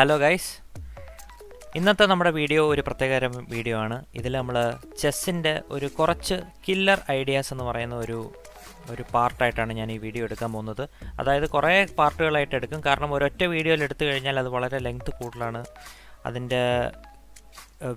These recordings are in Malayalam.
ഹലോ ഗൈസ് ഇന്നത്തെ നമ്മുടെ വീഡിയോ ഒരു പ്രത്യേകതരം വീഡിയോ ആണ് ഇതിൽ നമ്മൾ ചെസ്സിൻ്റെ ഒരു കുറച്ച് കില്ലർ ഐഡിയാസ് എന്ന് പറയുന്ന ഒരു ഒരു പാർട്ടായിട്ടാണ് ഞാൻ ഈ വീഡിയോ എടുക്കാൻ പോകുന്നത് അതായത് കുറേ പാർട്ടുകളായിട്ട് എടുക്കും കാരണം ഒരൊറ്റ വീഡിയോയിൽ എടുത്തു കഴിഞ്ഞാൽ അത് വളരെ ലെങ്ത് കൂടുതലാണ് അതിൻ്റെ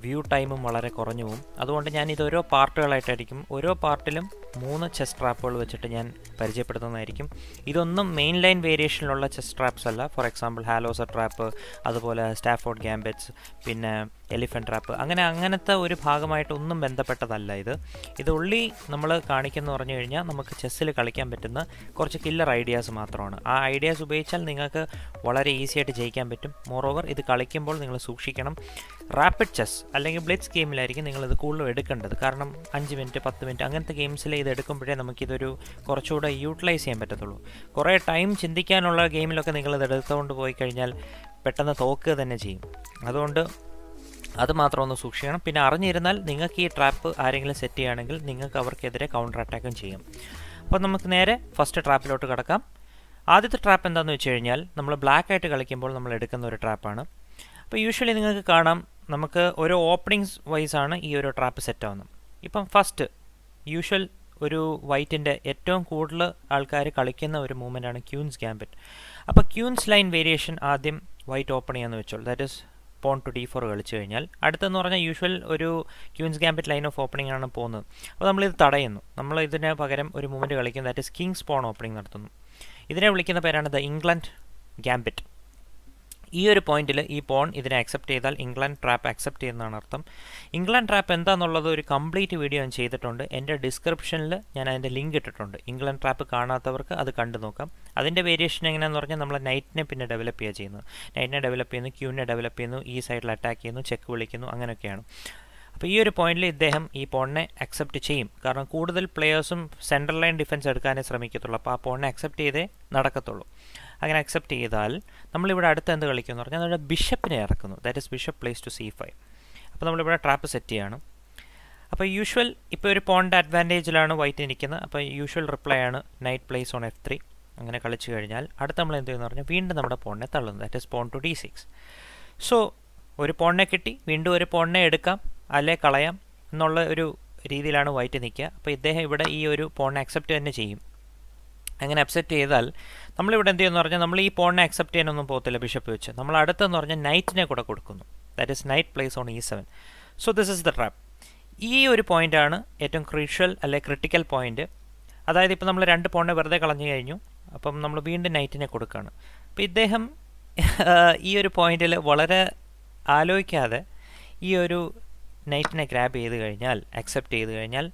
വ്യൂ ടൈമും വളരെ കുറഞ്ഞു പോകും അതുകൊണ്ട് ഞാൻ ഇത് ഓരോ പാർട്ടുകളായിട്ടായിരിക്കും ഓരോ പാർട്ടിലും മൂന്ന് ചെസ് ട്രാപ്പുകൾ വെച്ചിട്ട് ഞാൻ പരിചയപ്പെടുത്തുന്നതായിരിക്കും ഇതൊന്നും മെയിൻ ലൈൻ വേരിയേഷനിലുള്ള ചെസ് ട്രാപ്സ് അല്ല ഫോർ എക്സാമ്പിൾ ഹാലോസ ട്രാപ്പ് അതുപോലെ സ്റ്റാഫോർഡ് ഗാംബറ്റ്സ് പിന്നെ എലിഫൻറ്റ് ട്രാപ്പ് അങ്ങനെ അങ്ങനത്തെ ഒരു ഭാഗമായിട്ടൊന്നും ബന്ധപ്പെട്ടതല്ല ഇത് ഇത് ഉള്ളി നമ്മൾ കാണിക്കുന്ന പറഞ്ഞു കഴിഞ്ഞാൽ നമുക്ക് ചെസ്സിൽ കളിക്കാൻ പറ്റുന്ന കുറച്ച് കില്ലർ ഐഡിയാസ് മാത്രമാണ് ആ ഐഡിയാസ് ഉപയോഗിച്ചാൽ നിങ്ങൾക്ക് വളരെ ഈസി ആയിട്ട് ജയിക്കാൻ പറ്റും മോറോവർ ഇത് കളിക്കുമ്പോൾ നിങ്ങൾ സൂക്ഷിക്കണം റാപ്പിഡ് ചെസ് അല്ലെങ്കിൽ ബ്ലിറ്റ്സ് ഗെയിമിലായിരിക്കും നിങ്ങളിത് കൂടുതലും എടുക്കേണ്ടത് കാരണം അഞ്ച് മിനിറ്റ് പത്ത് മിനിറ്റ് അങ്ങനത്തെ ഗെയിംസിൽ ഇത് എടുക്കുമ്പോഴേ നമുക്കിതൊരു കുറച്ചുകൂടെ യൂട്ടിലൈസ് ചെയ്യാൻ പറ്റത്തുള്ളൂ കുറേ ടൈം ചിന്തിക്കാനുള്ള ഗെയിമിലൊക്കെ നിങ്ങളിത് എടുത്തുകൊണ്ട് പോയി കഴിഞ്ഞാൽ പെട്ടെന്ന് തോക്കുക തന്നെ ചെയ്യും അതുകൊണ്ട് അത് മാത്രം ഒന്ന് സൂക്ഷിക്കണം പിന്നെ അറിഞ്ഞിരുന്നാൽ നിങ്ങൾക്ക് ഈ ട്രാപ്പ് ആരെങ്കിലും സെറ്റ് ചെയ്യുകയാണെങ്കിൽ നിങ്ങൾക്ക് അവർക്കെതിരെ കൗണ്ടർ അറ്റാക്കും ചെയ്യും അപ്പോൾ നമുക്ക് നേരെ ഫസ്റ്റ് ട്രാപ്പിലോട്ട് കിടക്കാം ആദ്യത്തെ ട്രാപ്പ് എന്താണെന്ന് വെച്ച് കഴിഞ്ഞാൽ നമ്മൾ ബ്ലാക്ക് ആയിട്ട് കളിക്കുമ്പോൾ നമ്മൾ എടുക്കുന്ന ഒരു ട്രാപ്പാണ് അപ്പോൾ യൂഷ്വലി നിങ്ങൾക്ക് കാണാം നമുക്ക് ഒരു ഓപ്പണിങ്സ് വൈസാണ് ഈ ഒരു ട്രാപ്പ് സെറ്റ് ആവുന്നത് ഇപ്പം ഫസ്റ്റ് യൂഷ്വൽ ഒരു വൈറ്റിൻ്റെ ഏറ്റവും കൂടുതൽ ആൾക്കാർ കളിക്കുന്ന ഒരു ആണ് ക്യൂൻസ് ഗ്യാമ്പറ്റ് അപ്പോൾ ക്യൂൻസ് ലൈൻ വേരിയേഷൻ ആദ്യം വൈറ്റ് ഓപ്പൺ ചെയ്യാമെന്ന് വെച്ചോളൂ that is pawn to D four കളിച്ചു കഴിഞ്ഞാൽ അടുത്തെന്ന് പറഞ്ഞാൽ യൂഷ്വൽ ഒരു queen's gambit line of opening ആണ് പോകുന്നത് അപ്പോൾ നമ്മളിത് തടയുന്നു നമ്മൾ ഇതിന് പകരം ഒരു മൂവ്മെൻറ്റ് കളിക്കും that is king's pawn opening നടത്തുന്നു ഇതിനെ വിളിക്കുന്ന പേരാണ് ദ ഇംഗ്ലണ്ട് ഗാമ്പറ്റ് ഈ ഒരു പോയിന്റിൽ ഈ പോൺ ഇതിനെ അക്സെപ്റ്റ് ചെയ്താൽ ഇംഗ്ലണ്ട് ട്രാപ്പ് അക്സെപ്റ്റ് ചെയ്യുന്നതാണ് അർത്ഥം ഇംഗ്ലണ്ട് ട്രാപ്പ് എന്താണെന്നുള്ളത് ഒരു കംപ്ലീറ്റ് വീഡിയോ ഞാൻ ചെയ്തിട്ടുണ്ട് എൻ്റെ ഡിസ്ക്രിപ്ഷനിൽ ഞാൻ അതിൻ്റെ ലിങ്ക് ഇട്ടിട്ടുണ്ട് ഇംഗ്ലണ്ട് ട്രാപ്പ് കാണാത്തവർക്ക് അത് കണ്ടു നോക്കാം അതിൻ്റെ വേരിയേഷൻ എങ്ങനെയാണെന്ന് പറഞ്ഞാൽ നമ്മൾ നൈറ്റിനെ പിന്നെ ഡെവലപ്പ് ചെയ്യുക ചെയ്യുന്നു നൈറ്റിനെ ഡെവലപ്പ് ചെയ്യുന്നു ക്യൂവിനെ ഡെവലപ്പ് ചെയ്യുന്നു ഈ സൈഡിൽ അറ്റാക്ക് ചെയ്യുന്നു ചെക്ക് വിളിക്കുന്നു അങ്ങനെയൊക്കെയാണ് അപ്പോൾ ഈ ഒരു പോയിന്റിൽ ഇദ്ദേഹം ഈ പോണിനെ അക്സെപ്റ്റ് ചെയ്യും കാരണം കൂടുതൽ പ്ലെയേഴ്സും സെൻട്രൽ ലൈൻ ഡിഫൻസ് എടുക്കാനേ ശ്രമിക്കത്തുള്ളൂ അപ്പോൾ ആ പോണിനെ അക്സെപ്റ്റ് ചെയ്തേ നടക്കത്തുള്ളൂ അങ്ങനെ അക്സെപ്റ്റ് ചെയ്താൽ നമ്മളിവിടെ അടുത്ത് എന്ത് കളിക്കുമെന്ന് പറഞ്ഞാൽ നമ്മുടെ ബിഷപ്പിനെ ഇറക്കുന്നു that is bishop place to C five അപ്പോൾ നമ്മളിവിടെ ട്രാപ്പ് സെറ്റ് ചെയ്യാണ് അപ്പോൾ യൂഷ്വൽ ഇപ്പോൾ ഒരു പോണ്ട് അഡ്വാൻറ്റേജിലാണ് വൈറ്റ് നിൽക്കുന്നത് അപ്പോൾ യൂഷ്വൽ റിപ്ലൈ ആണ് knight place on F three അങ്ങനെ കളിച്ചു കഴിഞ്ഞാൽ അടുത്ത നമ്മൾ എന്ത് ചെയ്യുന്നു പറഞ്ഞാൽ വീണ്ടും നമ്മുടെ പോണിനെ തള്ളുന്നു that is pawn to D six so ഒരു പോണിനെ കിട്ടി വീണ്ടും ഒരു പോണിനെ എടുക്കാം അല്ലെ കളയാം എന്നുള്ള ഒരു രീതിയിലാണ് വൈറ്റ് നിൽക്കുക അപ്പോൾ ഇദ്ദേഹം ഇവിടെ ഈ ഒരു പോണിനെ അക്സെപ്റ്റ് തന്നെ ചെയ്യും അങ്ങനെ അക്സെപ്റ്റ് ചെയ്താൽ നമ്മളിവിടെ എന്ത് ചെയ്യുന്ന പറഞ്ഞാൽ നമ്മൾ ഈ പോണിനെ അക്സെപ്റ്റ് ചെയ്യാനൊന്നും പോകത്തില്ല ബിഷപ്പ് വെച്ച് നമ്മൾ അടുത്തെന്ന് പറഞ്ഞാൽ നൈറ്റിനെ കൂടെ കൊടുക്കുന്നു that is knight place on E seven so this is the trap ഈ ഒരു പോയിൻ്റാണ് ഏറ്റവും ക്രൂഷ്യൽ അല്ലെ ക്രിട്ടിക്കൽ പോയിൻറ്റ് അതായത് ഇപ്പോൾ നമ്മൾ രണ്ട് പോണിനെ വെറുതെ കളഞ്ഞു കഴിഞ്ഞു അപ്പം നമ്മൾ വീണ്ടും നൈറ്റിനെ കൊടുക്കുകയാണ് അപ്പോൾ ഇദ്ദേഹം ഈ ഒരു പോയിന്റിൽ വളരെ ആലോചിക്കാതെ ഈ ഒരു നൈറ്റിനെ ഗ്രാബ് ചെയ്ത് കഴിഞ്ഞാൽ അക്സെപ്റ്റ് ചെയ്ത് കഴിഞ്ഞാൽ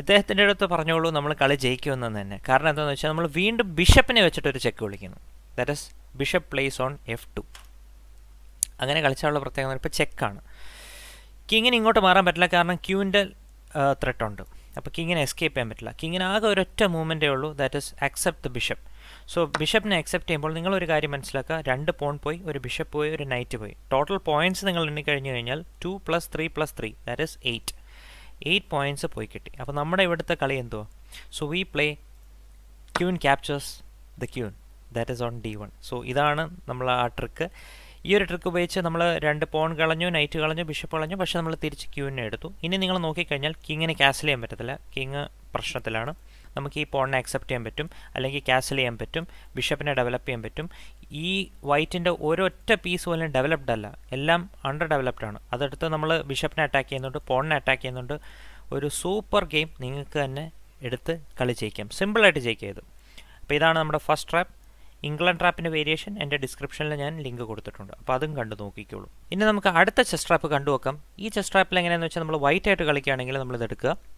അദ്ദേഹത്തിൻ്റെ അടുത്ത് പറഞ്ഞോളൂ നമ്മൾ കളി ജയിക്കുമെന്ന് തന്നെ കാരണം എന്താണെന്ന് വെച്ചാൽ നമ്മൾ വീണ്ടും ബിഷപ്പിനെ വെച്ചിട്ട് ഒരു ചെക്ക് വിളിക്കുന്നു that is bishop place on F two അങ്ങനെ കളിച്ചാലുള്ള പ്രത്യേകത ഇപ്പോൾ ചെക്കാണ് കിങ്ങിന് ഇങ്ങോട്ട് മാറാൻ പറ്റില്ല കാരണം ക്യൂവിൻ്റെ ത്രെട്ടുണ്ട് ഉണ്ട് അപ്പോൾ കിങ്ങിനെ എസ്കേപ്പ് ചെയ്യാൻ പറ്റില്ല കിങ്ങിന് ആകെ ഒരൊറ്റ മൂവ്മെൻറ്റേ ഉള്ളൂ that is accept the bishop so ബിഷപ്പിനെ അക്സെപ്റ്റ് ചെയ്യുമ്പോൾ നിങ്ങളൊരു കാര്യം മനസ്സിലാക്കുക രണ്ട് പോൺ പോയി ഒരു ബിഷപ്പ് പോയി ഒരു നൈറ്റ് പോയി ടോട്ടൽ പോയിൻറ്റ്സ് നിങ്ങൾ എണ്ണിക്കഴിഞ്ഞു കഴിഞ്ഞാൽ two plus three plus three that is eight eight points പോയി കിട്ടി അപ്പോൾ നമ്മുടെ ഇവിടുത്തെ കളി എന്തോ so we play queen captures the queen that is on D one so ഇതാണ് നമ്മൾ ആ ട്രിക്ക് ഈ ഒരു ട്രിക്ക് ഉപയോഗിച്ച് നമ്മൾ രണ്ട് പോൺ കളഞ്ഞു നൈറ്റ് കളഞ്ഞു ബിഷപ്പ് കളഞ്ഞു പക്ഷേ നമ്മൾ തിരിച്ച് ക്യൂവിനെ എടുത്തു ഇനി നിങ്ങൾ നോക്കിക്കഴിഞ്ഞാൽ കിങ്ങിനെ ക്യാസൽ ചെയ്യാൻ പറ്റത്തില്ല കിങ് പ്രശ്നത്തിലാണ് നമുക്ക് ഈ പോണിനെ അക്സെപ്റ്റ് ചെയ്യാൻ പറ്റും അല്ലെങ്കിൽ ക്യാസൽ ചെയ്യാൻ പറ്റും ബിഷപ്പിനെ ഡെവലപ്പ് ചെയ്യാൻ പറ്റും ഈ വൈറ്റിൻ്റെ ഒരൊറ്റ പീസ് പോലും ഡെവലപ്ഡ് അല്ല എല്ലാം അണ്ടർ ഡെവലപ്ഡ് ആണ് അതെടുത്ത് നമ്മൾ ബിഷപ്പിനെ അറ്റാക്ക് ചെയ്യുന്നുണ്ട് പോണിനെ അറ്റാക്ക് ചെയ്യുന്നുണ്ട് ഒരു സൂപ്പർ ഗെയിം നിങ്ങൾക്ക് തന്നെ എടുത്ത് കളി ജയിക്കാം സിമ്പിളായിട്ട് ജയിക്കുക ഇത് അപ്പോൾ ഇതാണ് നമ്മുടെ ഫസ്റ്റ് ട്രാപ്പ് ഇംഗ്ലണ്ട് ട്രാപ്പിൻ്റെ വേരിയേഷൻ എൻ്റെ ഡിസ്ക്രിപ്ഷനിൽ ഞാൻ ലിങ്ക് കൊടുത്തിട്ടുണ്ട് അപ്പോൾ അതും കണ്ടു നോക്കിക്കോളൂ ഇനി നമുക്ക് അടുത്ത ചെസ് ട്രാപ്പ് കണ്ടു നോക്കാം ഈ ചെസ് ട്രാപ്പിൽ എങ്ങനെയാണെന്ന് വെച്ചാൽ നമ്മൾ വൈറ്റ് ആയിട്ട് കളിക്കുകയാണെങ്കിൽ നമ്മളിതെടുക്കുക എടുക്കുക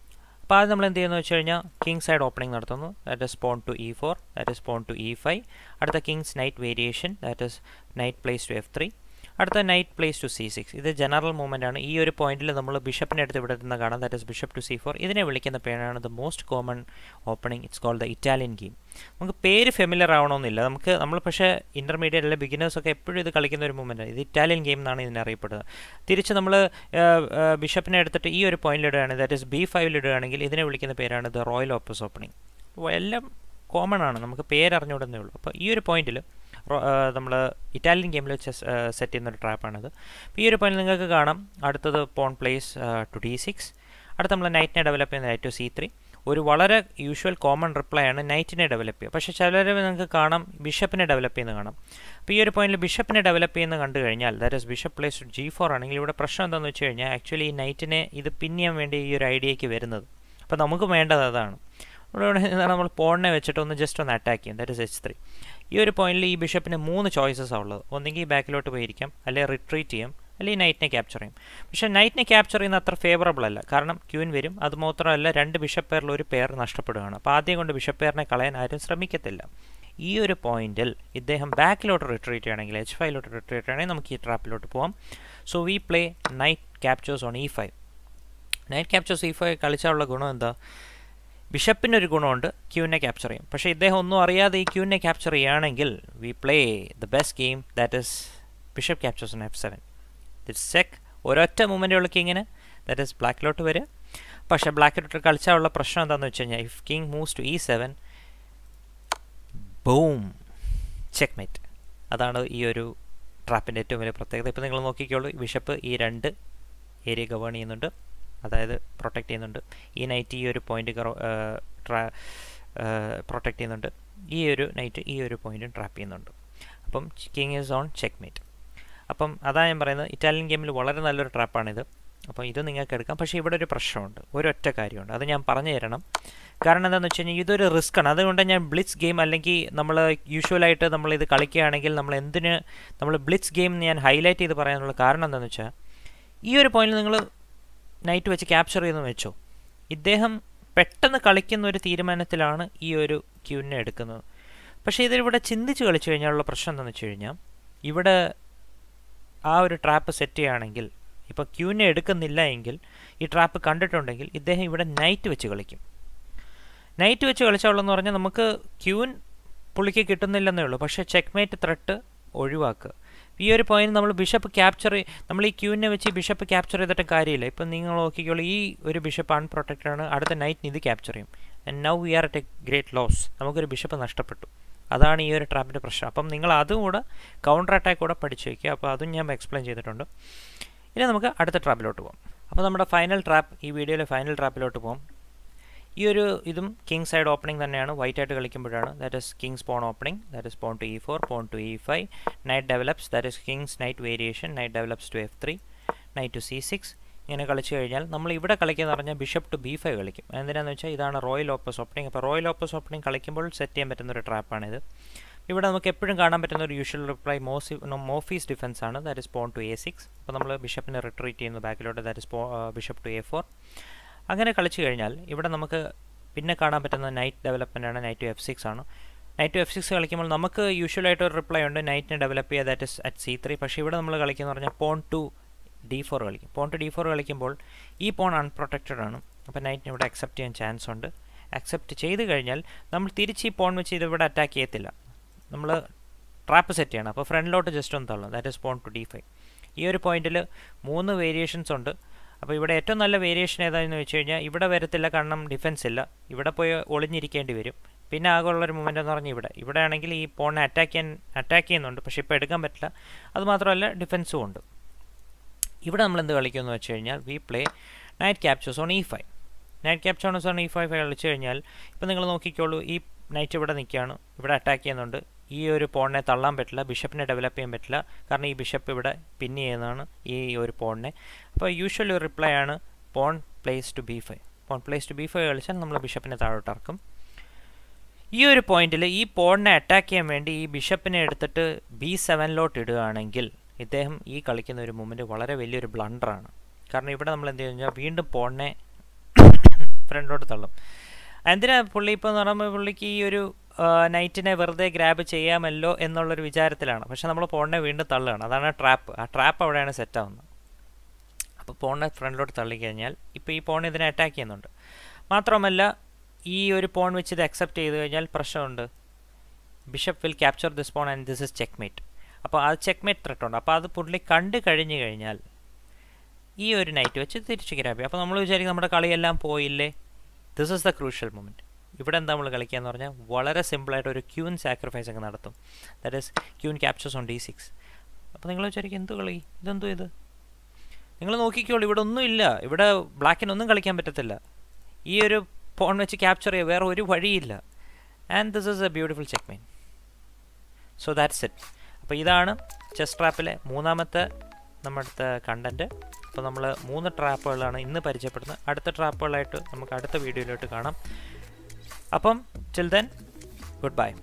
അപ്പോൾ അത് നമ്മൾ എന്ത് ചെയ്യുന്നു വെച്ച് കഴിഞ്ഞാൽ കിങ് സൈഡ് ഓപ്പണിംഗ് നടത്തുന്നു that is pawn to E four that is pawn to E five അടുത്ത king's knight variation that is knight place to F three അടുത്ത knight place to C six ഇത് ജനറൽ മൂവ്മെൻ്റ് ആണ് ഈ ഒരു പോയിന്റിൽ നമ്മൾ ബിഷപ്പിനെ ഇവിടെ നിന്ന് കാണാം that is bishop to C four ഇതിനെ വിളിക്കുന്ന പേരാണ് the most common opening it's called the Italian game നമുക്ക് പേര് ഫെമിലർ ആവണമെന്നില്ല നമുക്ക് നമ്മൾ പക്ഷേ ഇൻ്റർമീഡിയറ്റ് അല്ലെങ്കിൽ ബിഗിനേഴ്സൊക്കെ എപ്പോഴും ഇത് കളിക്കുന്ന ഒരു മൂവ്മെൻറ്റാണ് ഇത് ഇറ്റാലിയൻ ഗെയിം എന്നാണ് ഇതിനെ അറിയപ്പെടുന്നത് തിരിച്ച് നമ്മൾ ബിഷപ്പിനെ എടുത്തിട്ട് ഈ ഒരു പോയിന്റിൽ ഇടുകയാണെങ്കിൽ ദാറ്റ് ഇസ് ബി ഇടുകയാണെങ്കിൽ ഇതിനെ വിളിക്കുന്ന പേരാണ് ദ റോയൽ ഓപ്പസ് ഓപ്പണിംഗ് എല്ലാം കോമൺ ആണ് നമുക്ക് പേരറിഞ്ഞുകൂടുന്നേ ഉള്ളൂ അപ്പോൾ ഈ ഒരു പോയിന്റിൽ നമ്മൾ ഇറ്റാലിയൻ ഗെയിമിൽ വെച്ച് സെറ്റ് ചെയ്യുന്ന ഒരു ട്രാപ്പാണിത് ഈ ഒരു പോയിന്റ് നിങ്ങൾക്ക് കാണാം അടുത്തത് pawn place to D six അടുത്ത നമ്മൾ നൈറ്റിനെ ഡെവലപ്പ് ചെയ്യുന്ന നൈറ്റ് ടു സി ത്രീ ഒരു വളരെ യൂഷ്വൽ കോമൺ റിപ്ലൈ ആണ് നൈറ്റിനെ ഡെവലപ്പ് ചെയ്യുക പക്ഷേ ചിലരെ നിങ്ങൾക്ക് കാണാം ബിഷപ്പിനെ ഡെവലപ്പ് ചെയ്യുന്നത് കാണാം അപ്പോൾ ഈ ഒരു പോയിന്റിൽ ബിഷപ്പിനെ ഡെവലപ്പ് ചെയ്യുന്ന കണ്ടു കഴിഞ്ഞാൽ that is bishop place G four ആണെങ്കിൽ ഇവിടെ പ്രശ്നം എന്താണെന്ന് വെച്ച് കഴിഞ്ഞാൽ ആക്ച്വലി ഈ നൈറ്റിനെ ഇത് പിൻ ചെയ്യാൻ വേണ്ടി ഈ ഒരു ഐഡിയയ്ക്ക് വരുന്നത് അപ്പോൾ നമുക്ക് വേണ്ടത് അതാണ് ഇവിടെ നമ്മൾ പോണിനെ വെച്ചിട്ട് ഒന്ന് ജസ്റ്റ് ഒന്ന് അറ്റാക്ക് ചെയ്യും ദാറ്റ് ഇസ് എച്ച് ത്രീ ഈ ഒരു പോയിന്റിൽ ഈ ബിഷപ്പിന് മൂന്ന് ചോയ്സസ് ഉള്ളത് ഒന്നെങ്കിൽ ബാക്കിലോട്ട് പോയിരിക്കാം അല്ലെങ്കിൽ റിട്രീറ്റ് ചെയ്യും അല്ലെങ്കിൽ നൈറ്റിനെ ക്യാപ്ചർ ചെയ്യും പക്ഷേ നൈറ്റിനെ ക്യാപ്ചർ ചെയ്യുന്ന അത്ര ഫേവറബിൾ അല്ല കാരണം ക്യൂൻ വരും അത് മാത്രമല്ല രണ്ട് ബിഷപ്പ് പേരിൽ ഒരു പേർ നഷ്ടപ്പെടുകയാണ് അപ്പോൾ ആദ്യം കൊണ്ട് ബിഷപ്പ് പേരിനെ കളയാൻ ആരും ശ്രമിക്കത്തില്ല ഈ ഒരു പോയിന്റിൽ ഇദ്ദേഹം ബാക്കിലോട്ട് റിട്രീറ്റ് ചെയ്യണമെങ്കിൽ എച്ച് ഫൈവിലോട്ട് റിട്രീറ്റ് ചെയ്യണമെങ്കിൽ നമുക്ക് ഈ ട്രാപ്പിലോട്ട് പോകാം so we play knight captures on E five knight captures E five കളിച്ചാലുള്ള ഗുണം എന്താ ബിഷപ്പിനൊരു ഗുണമുണ്ട് ക്യൂവിനെ ക്യാപ്ചർ ചെയ്യും പക്ഷേ ഇദ്ദേഹം ഒന്നും അറിയാതെ ഈ ക്യൂവിനെ ക്യാപ്ചർ ചെയ്യുകയാണെങ്കിൽ we play the best game that is bishop captures on F seven that check ഒരൊറ്റ മൂവ്മെൻറ്റുള്ള കിങ്ങിന് ദാറ്റ് ഇസ് ബ്ലാക്കിലോട്ട് വരിക പക്ഷേ ബ്ലാക്കിലോട്ട് കളിച്ചാനുള്ള പ്രശ്നം എന്താണെന്ന് വെച്ച് കഴിഞ്ഞാൽ if king moves to E seven boom checkmate അതാണ് ഈ ഒരു ട്രാപ്പിൻ്റെ ഏറ്റവും വലിയ പ്രത്യേകത ഇപ്പോൾ നിങ്ങൾ നോക്കിക്കോളൂ ബിഷപ്പ് ഈ രണ്ട് ഏരിയ ഗവേൺ ചെയ്യുന്നുണ്ട് അതായത് പ്രൊട്ടക്റ്റ് ചെയ്യുന്നുണ്ട് ഈ നൈറ്റ് ഈ ഒരു പോയിന്റ് പ്രൊട്ടക്റ്റ് ചെയ്യുന്നുണ്ട് ഈ ഒരു നൈറ്റ് ഈ ഒരു പോയിന്റും ട്രാപ്പ് ചെയ്യുന്നുണ്ട് അപ്പം king is on checkmate അപ്പം അതാ ഞാൻ പറയുന്നത് ഇറ്റാലിയൻ ഗെയിമിൽ വളരെ നല്ലൊരു ട്രാപ്പാണിത് അപ്പോൾ ഇത് നിങ്ങൾക്ക് എടുക്കാം പക്ഷേ ഇവിടെ ഒരു പ്രശ്നമുണ്ട് ഒരൊറ്റ കാര്യമുണ്ട് അത് ഞാൻ പറഞ്ഞു തരണം കാരണം എന്താണെന്ന് വെച്ച് കഴിഞ്ഞാൽ ഇതൊരു റിസ്ക്കാണ് അതുകൊണ്ട് ഞാൻ ബ്ലിറ്റ്സ് ഗെയിം അല്ലെങ്കിൽ നമ്മൾ യൂഷ്വലായിട്ട് നമ്മൾ ഇത് കളിക്കുകയാണെങ്കിൽ നമ്മൾ എന്തിന് നമ്മൾ ബ്ലിറ്റ്സ് ഗെയിം ഞാൻ ഹൈലൈറ്റ് ചെയ്ത് പറയാനുള്ള കാരണം എന്താണെന്ന് വെച്ചാൽ ഈ ഒരു പോയിന്റിൽ നിങ്ങൾ നൈറ്റ് വെച്ച് ക്യാപ്ചർ ചെയ്തെന്ന് വെച്ചോ ഇദ്ദേഹം പെട്ടെന്ന് കളിക്കുന്ന ഒരു തീരുമാനത്തിലാണ് ഈ ഒരു ക്യൂനെ എടുക്കുന്നത് പക്ഷേ ഇതിലിവിടെ ചിന്തിച്ച് കളിച്ചു കഴിഞ്ഞാലുള്ള പ്രശ്നം എന്താണെന്ന് വെച്ച് കഴിഞ്ഞാൽ ഇവിടെ ആ ഒരു ട്രാപ്പ് സെറ്റ് ചെയ്യുകയാണെങ്കിൽ ഇപ്പോൾ ക്യൂനെ എടുക്കുന്നില്ല എങ്കിൽ ഈ ട്രാപ്പ് കണ്ടിട്ടുണ്ടെങ്കിൽ ഇദ്ദേഹം ഇവിടെ നൈറ്റ് വെച്ച് കളിക്കും നൈറ്റ് വെച്ച് കളിച്ചവളെന്ന് പറഞ്ഞാൽ നമുക്ക് ക്യൂൻ പുള്ളിക്ക് കിട്ടുന്നില്ലെന്നേ ഉള്ളൂ പക്ഷേ ചെക്ക്മേറ്റ് ത്രട്ട് ഒഴിവാക്കുക ഈ ഒരു പോയിന്റ് നമ്മൾ ബിഷപ്പ് ക്യാപ്ചർ നമ്മൾ ഈ ക്യൂവിനെ വെച്ച് ബിഷപ്പ് ക്യാപ്ചർ ചെയ്തിട്ട് കാര്യമില്ല ഇപ്പം നിങ്ങൾ നോക്കിക്കോളൂ ഈ ഒരു ബിഷപ്പ് അൺപ്രൊട്ടക്റ്റഡ് ആണ് അടുത്ത നൈറ്റിന് ഇത് ക്യാപ്ചർ ചെയ്യും and now we are at a great loss നമുക്കൊരു ബിഷപ്പ് നഷ്ടപ്പെട്ടു അതാണ് ഈ ഒരു ട്രാപ്പിൻ്റെ പ്രശ്നം അപ്പം നിങ്ങൾ അതും കൂടെ കൗണ്ടർ അറ്റാക്ക് കൂടെ പഠിച്ചു വയ്ക്കുക അപ്പോൾ അതും ഞാൻ എക്സ്പ്ലെയിൻ ചെയ്തിട്ടുണ്ട് ഇനി നമുക്ക് അടുത്ത ട്രാപ്പിലോട്ട് പോകാം അപ്പോൾ നമ്മുടെ ഫൈനൽ ട്രാപ്പ് ഈ വീഡിയോയിലെ ഫൈനൽ ട്രാപ്പിലോട്ട് പോകാം ഈ ഒരു ഇതും കിങ് സൈഡ് ഓപ്പണിംഗ് തന്നെയാണ് വൈറ്റ് ആയിട്ട് കളിക്കുമ്പോഴാണ് that is king's pawn opening that is pawn to E four pawn to E five knight develops that is king's knight variation knight develops to F three knight to C six ഇങ്ങനെ കളിച്ചു കഴിഞ്ഞാൽ നമ്മൾ ഇവിടെ കളിക്കുന്ന പറഞ്ഞാൽ ബിഷപ്പ് ടു ബി ഫൈവ് കളിക്കും എന്തിനാണെന്ന് വെച്ചാൽ ഇതാണ് റോയൽ ഓപ്പസ് ഓപ്പണിംഗ് അപ്പോൾ റോയൽ ഓപ്പസ് ഓപ്പണിംഗ് കളിക്കുമ്പോൾ സെറ്റ് ചെയ്യാൻ പറ്റുന്ന ഒരു ട്രാപ്പാണിത് ഇവിടെ നമുക്ക് എപ്പോഴും കാണാൻ പറ്റുന്ന ഒരു യൂഷ്വൽ റിപ്ലൈ മോസി മോഫീസ് ഡിഫൻസ് ആണ് that is pawn to A six അപ്പോൾ നമ്മൾ ബിഷപ്പിനെ റിട്രീറ്റ് ചെയ്യുന്നു ബാക്കിലോട്ട് that is bishop to A four അങ്ങനെ കളിച്ചു കഴിഞ്ഞാൽ ഇവിടെ നമുക്ക് പിന്നെ കാണാൻ പറ്റുന്ന നൈറ്റ് ആണ് നൈറ്റ് ടു എഫ് സിക്സ് ആണ് നൈറ്റ് ടു എഫ് സിക്സ് കളിക്കുമ്പോൾ നമുക്ക് യൂഷ്വലായിട്ട് ഒരു റിപ്ലൈ ഉണ്ട് നൈറ്റിനെ ഡെവലപ്പ് ചെയ്യുക that is at C three പക്ഷേ ഇവിടെ നമ്മൾ കളിക്കുന്നത് പറഞ്ഞാൽ പോൺ ടു ഡി ഫോർ കളിക്കും പോൺ ടു ഡി ഫോർ കളിക്കുമ്പോൾ ഈ പോൺ അൺപ്രൊട്ടക്റ്റഡ് ആണ് അപ്പോൾ നൈറ്റിന് ഇവിടെ അക്സെപ്റ്റ് ചെയ്യാൻ ചാൻസ് ഉണ്ട് അക്സെപ്റ്റ് ചെയ്ത് കഴിഞ്ഞാൽ നമ്മൾ തിരിച്ച് ഈ പോൺ വെച്ച് ഇവിടെ അറ്റാക്ക് ചെയ്യത്തില്ല നമ്മൾ ട്രാപ്പ് സെറ്റ് ചെയ്യണം അപ്പോൾ ഫ്രണ്ടിലോട്ട് ജസ്റ്റ് ഒന്ന് തള്ളും that is pawn to D five ഈ ഒരു പോയിന്റിൽ മൂന്ന് വേരിയേഷൻസ് ഉണ്ട് അപ്പോൾ ഇവിടെ ഏറ്റവും നല്ല വേരിയേഷൻ ഏതാണെന്ന് വെച്ച് കഴിഞ്ഞാൽ ഇവിടെ വരത്തില്ല കാരണം ഡിഫൻസ് ഇല്ല ഇവിടെ പോയി ഒളിഞ്ഞിരിക്കേണ്ടി വരും പിന്നെ ആകെയുള്ളൊരു മൂവ്മെൻ്റ് എന്ന് പറഞ്ഞാൽ ഇവിടെ ഇവിടെ ആണെങ്കിൽ ഈ പോണിനെ അറ്റാക്ക് ചെയ്യാൻ അറ്റാക്ക് ചെയ്യുന്നുണ്ട് പക്ഷേ ഇപ്പോൾ എടുക്കാൻ പറ്റില്ല അതുമാത്രമല്ല ഡിഫൻസും ഉണ്ട് ഇവിടെ നമ്മൾ എന്ത് കളിക്കുമെന്ന് വെച്ച് കഴിഞ്ഞാൽ we play knight captures on E five knight captures on E five കളിച്ചു കഴിഞ്ഞാൽ ഇപ്പോൾ നിങ്ങൾ നോക്കിക്കോളൂ ഈ നൈറ്റ് ഇവിടെ നിൽക്കുകയാണ് ഇവിടെ അറ്റാക്ക് ചെയ്യുന്നുണ്ട് ഈ ഒരു പോണിനെ തള്ളാൻ പറ്റില്ല ബിഷപ്പിനെ ഡെവലപ്പ് ചെയ്യാൻ പറ്റില്ല കാരണം ഈ ബിഷപ്പ് ഇവിടെ പിന്നി ചെയ്യുന്നതാണ് ഈ ഒരു പോണിനെ അപ്പോൾ യൂഷ്വലി ഒരു റിപ്ലൈ ആണ് pawn place to B five pawn place to B five കളിച്ചാൽ നമ്മൾ ബിഷപ്പിനെ ഇറക്കും ഈ ഒരു പോയിന്റിൽ ഈ പോണിനെ അറ്റാക്ക് ചെയ്യാൻ വേണ്ടി ഈ ബിഷപ്പിനെ എടുത്തിട്ട് ബി സെവനിലോട്ട് ഇടുകയാണെങ്കിൽ ഇദ്ദേഹം ഈ കളിക്കുന്ന ഒരു മൂവ്മെൻറ്റ് വളരെ വലിയൊരു ബ്ലണ്ടറാണ് കാരണം ഇവിടെ നമ്മൾ എന്ത് കഴിഞ്ഞാൽ വീണ്ടും പോണിനെ ഫ്രണ്ടിലോട്ട് തള്ളും എന്തിനാ പുള്ളി ഇപ്പോൾ എന്ന് പറയുമ്പോൾ പുള്ളിക്ക് ഈ ഒരു നൈറ്റിനെ വെറുതെ ഗ്രാബ് ചെയ്യാമല്ലോ എന്നുള്ളൊരു വിചാരത്തിലാണ് പക്ഷെ നമ്മൾ പോണിനെ വീണ്ടും തള്ളുകയാണ് അതാണ് ട്രാപ്പ് ആ ട്രാപ്പ് അവിടെയാണ് സെറ്റാവുന്നത് അപ്പോൾ പോണിനെ ഫ്രണ്ടിലോട്ട് തള്ളിക്കഴിഞ്ഞാൽ ഇപ്പോൾ ഈ പോൺ ഇതിനെ അറ്റാക്ക് ചെയ്യുന്നുണ്ട് മാത്രമല്ല ഈ ഒരു പോൺ വെച്ച് ഇത് അക്സെപ്റ്റ് ചെയ്ത് കഴിഞ്ഞാൽ പ്രശ്നമുണ്ട് bishop will capture this pawn and this is checkmate അപ്പോൾ അത് ചെക്ക്മേറ്റ് മേറ്റ് ഉണ്ട് അപ്പോൾ അത് പുള്ളി കണ്ട് കഴിഞ്ഞ് കഴിഞ്ഞാൽ ഈ ഒരു നൈറ്റ് വെച്ച് തിരിച്ച് ഗ്രാബ് ചെയ്യും അപ്പോൾ നമ്മൾ വിചാരിക്കും നമ്മുടെ കളിയെല്ലാം പോയില്ലേ this is the crucial moment ഇവിടെ എന്താ നമ്മൾ കളിക്കുക എന്ന് പറഞ്ഞാൽ വളരെ സിമ്പിളായിട്ട് ഒരു ക്യൂൻ സാക്രിഫൈസ് അങ്ങ് നടത്തും that is queen captures on D six അപ്പോൾ നിങ്ങൾ വിചാരിക്കും എന്ത് കളി ഇതെന്തോ ഇത് നിങ്ങൾ നോക്കിക്കോളൂ ഇവിടെ ഒന്നുമില്ല ഇവിടെ ബ്ലാക്കിനൊന്നും കളിക്കാൻ പറ്റത്തില്ല ഈ ഒരു ഫോൺ വെച്ച് ക്യാപ്ചർ ചെയ്യുക വേറെ ഒരു വഴിയില്ല and this is a beautiful checkmate so that's it അപ്പോൾ ഇതാണ് ചെസ് ട്രാപ്പിലെ മൂന്നാമത്തെ നമ്മുടെ കണ്ടൻറ്റ് അപ്പോൾ നമ്മൾ മൂന്ന് ട്രാപ്പുകളാണ് ഇന്ന് പരിചയപ്പെടുന്നത് അടുത്ത ട്രാപ്പുകളായിട്ട് നമുക്ക് അടുത്ത വീഡിയോയിലോട്ട് കാണാം അപ്പം till then goodbye